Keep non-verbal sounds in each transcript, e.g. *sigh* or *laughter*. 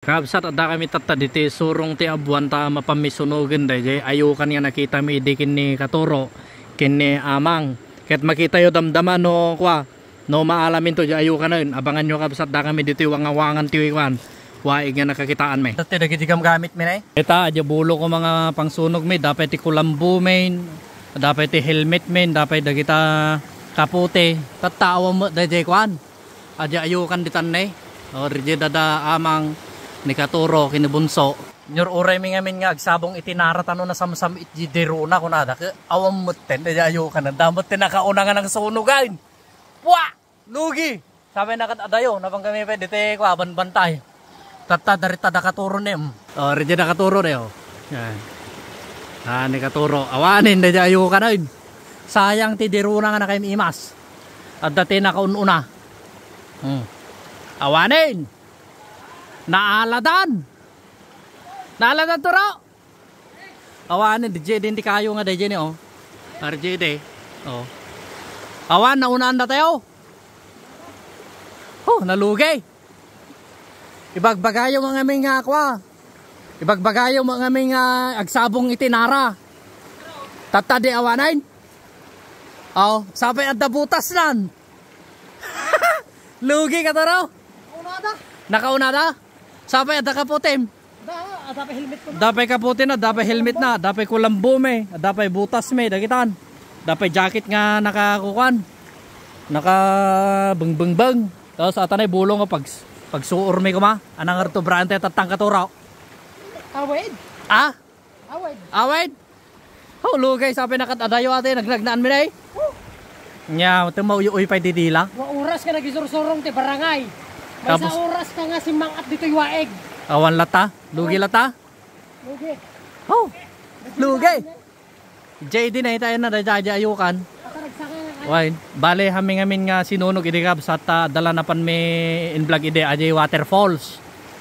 Kabsat ada kami tata diti surong ti abuan ta mapamisunogan day ayukan nga nakita mi di kini katuro kini amang ket makita yo damdama no kwa no maalamin to ayukan na yun abangan nyo kabsat da kami dito wangawangan ti Iwan wa nga nakakitaan may tati nagigigam gamit mi nay eta adya bulo ko mga pangsunog mi dapat ti kulambo main dapat ti helmet main dapat da kita kapute tatawa mo day kwan adya ayukan ditan nay o rejeda da amang ni Katuro kinibunso nyur uray mi ngamin nga agsabong itinara tano na samsam itidiro na ko nada ke awam mutten de ayo kanan damot tinakauna nga ng sunugan wa lugi sabi na kat adayo napang kami pwede te ko aban bantay tatta darita da katuro nem oh reje da katuro de oh yan ah ni katuro awanin de ayo kanan eh. sayang tidiro na nga na kay imas at dati nakaununa hmm. awanin Naaladan. Naaladan turo. Awan ni DJ din di kayo nga DJ ni oh. RJ de. Oh. Awan na unaan da tayo. Oh, nalugay. Ibagbagayo mga may nga akwa. Ibagbagayo mga may nga agsabong itinara. Tatade awanain. Oh, sampai at butas nan. *laughs* Lugi ka taro. Nakauna da? Nakauna da? Sapay ada ka putim. Dapay helmet ko na. Dapay ka putin na, ah. dapay helmet na, dapay kulambo me, eh. dapay butas me, dagitan. Dapay jacket nga nakakukan. Naka beng-beng-beng. Tapos atanay bulong pag pagsuor me kuma. Anang arto brante tatang katuraw. Awed. Ah? Awed. Awed. Oh, lo guys, sabi nakatadayo ate, naglagnaan me na eh. Nya, yeah, tumaw yung uy pa'y didila. Wa oras ka nagisursurong te barangay. May sa oras ka nga si Mang Up dito iwaeg. Awan lata? Lugi lata? Lugi. Oh! Lugi! JD na itayan na dajaya ayukan. Why? Bale, haming-hamin nga sinunog idigab sa ta, dala na pan may in ide, ajay waterfalls.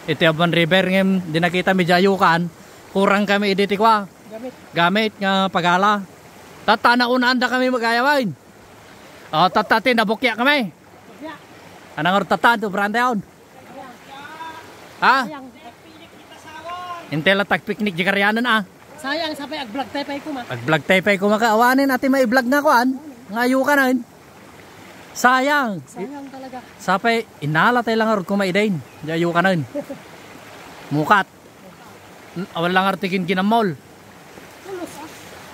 Ito yung river ngayon, dinakita mi jayukan. Kurang kami iditikwa. Gamit. Gamit nga pagala. Tata na unaan kami magayawain. O, ah, tatatin, nabukya kami. Bukya. Anang ortatado, brandaon? Ha? Intela tag-picnic di karyanan ah. Sayang, sa pay ag-vlog tayo ko ma. Ag-vlog tayo ko ikuma ka. Awanin natin may vlog na kuan. Ngayo ka na Sayang. Sayang talaga. Sapay, inala tayo lang arod kumaidain. Di ayo ka na Mukat. Awal lang arod tikin kinamol.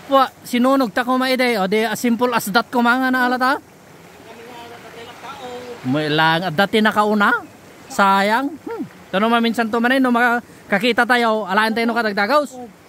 Wa, sinunog ta ko kumaiday. O di, as simple as that ko kumanga na alata. May lang. Dati nakauna. Sayang. Hmm. Tanong maminsan to manin. No, makakita tayo. Alaan tayo no kadagdagaws. Oh.